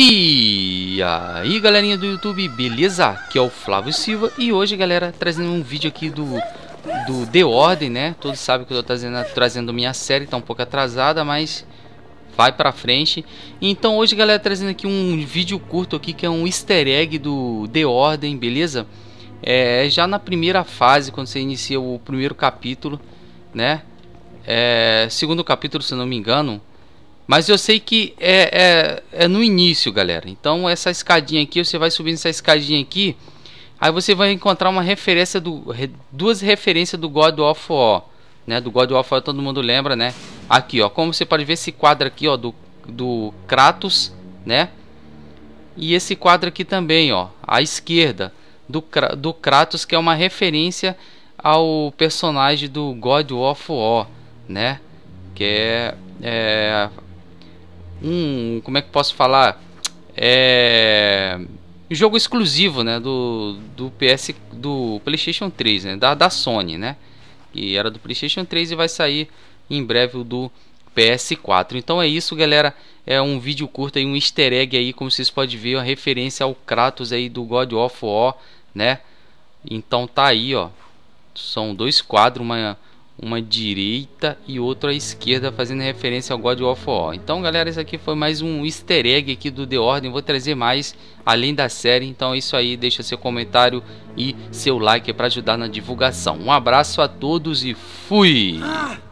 E aí galerinha do YouTube, beleza? Aqui é o Flávio Silva e hoje galera trazendo um vídeo aqui do, do The Ordem, né? Todos sabem que eu tô trazendo, trazendo minha série, tá um pouco atrasada, mas vai pra frente. Então hoje galera trazendo aqui um vídeo curto aqui que é um easter egg do The Ordem, beleza? É, já na primeira fase, quando você inicia o primeiro capítulo, né? É, segundo capítulo, se não me engano, mas eu sei que é, é, é no início, galera. Então essa escadinha aqui, você vai subindo essa escadinha aqui. Aí você vai encontrar uma referência do duas referências do God of War, né? Do God of War todo mundo lembra, né? Aqui, ó, como você pode ver esse quadro aqui, ó, do do Kratos, né? E esse quadro aqui também, ó, à esquerda do do Kratos, que é uma referência ao personagem do God of War, né? Que é, é um. Como é que posso falar? É. Jogo exclusivo, né? Do, do PS. Do PlayStation 3, né? Da, da Sony, né? e era do PlayStation 3 e vai sair em breve o do PS4. Então é isso, galera. É um vídeo curto aí, um easter egg aí, como vocês podem ver, a referência ao Kratos aí do God of War, né? Então tá aí, ó. São dois quadros, uma uma direita e outra à esquerda, fazendo referência ao God of War. Então, galera, isso aqui foi mais um easter egg aqui do The Order. Vou trazer mais além da série. Então é isso aí, deixa seu comentário e seu like para ajudar na divulgação. Um abraço a todos e fui! Ah!